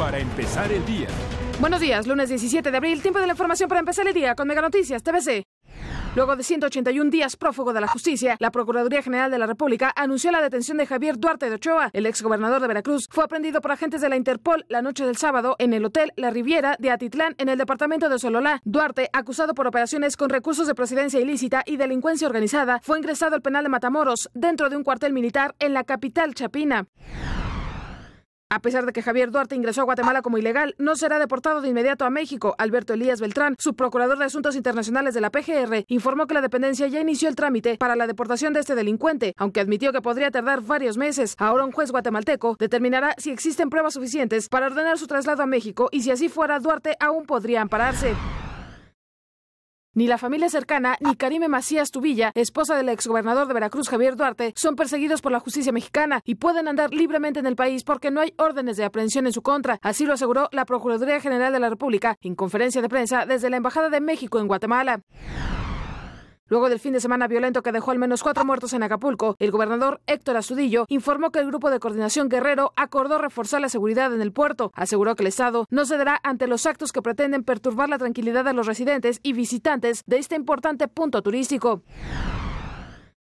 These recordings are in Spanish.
para empezar el día. Buenos días, lunes 17 de abril, tiempo de la información para empezar el día con Mega Noticias TVC. Luego de 181 días prófugo de la justicia, la Procuraduría General de la República anunció la detención de Javier Duarte de Ochoa. El exgobernador de Veracruz fue aprendido por agentes de la Interpol la noche del sábado en el Hotel La Riviera de Atitlán, en el departamento de Sololá. Duarte, acusado por operaciones con recursos de procedencia ilícita y delincuencia organizada, fue ingresado al penal de Matamoros, dentro de un cuartel militar en la capital chapina. A pesar de que Javier Duarte ingresó a Guatemala como ilegal, no será deportado de inmediato a México. Alberto Elías Beltrán, subprocurador de Asuntos Internacionales de la PGR, informó que la dependencia ya inició el trámite para la deportación de este delincuente, aunque admitió que podría tardar varios meses. Ahora un juez guatemalteco determinará si existen pruebas suficientes para ordenar su traslado a México y si así fuera, Duarte aún podría ampararse. Ni la familia cercana, ni Karime Macías Tubilla, esposa del exgobernador de Veracruz Javier Duarte, son perseguidos por la justicia mexicana y pueden andar libremente en el país porque no hay órdenes de aprehensión en su contra. Así lo aseguró la Procuraduría General de la República en conferencia de prensa desde la Embajada de México en Guatemala. Luego del fin de semana violento que dejó al menos cuatro muertos en Acapulco, el gobernador Héctor Azudillo informó que el Grupo de Coordinación Guerrero acordó reforzar la seguridad en el puerto. Aseguró que el Estado no cederá ante los actos que pretenden perturbar la tranquilidad de los residentes y visitantes de este importante punto turístico.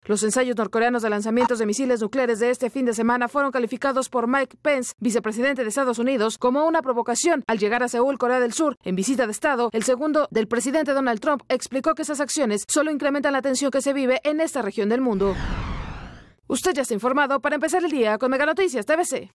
Los ensayos norcoreanos de lanzamientos de misiles nucleares de este fin de semana fueron calificados por Mike Pence, vicepresidente de Estados Unidos, como una provocación. Al llegar a Seúl, Corea del Sur, en visita de Estado, el segundo del presidente Donald Trump explicó que esas acciones solo incrementan la tensión que se vive en esta región del mundo. Usted ya está informado para empezar el día con Mega Noticias TVC.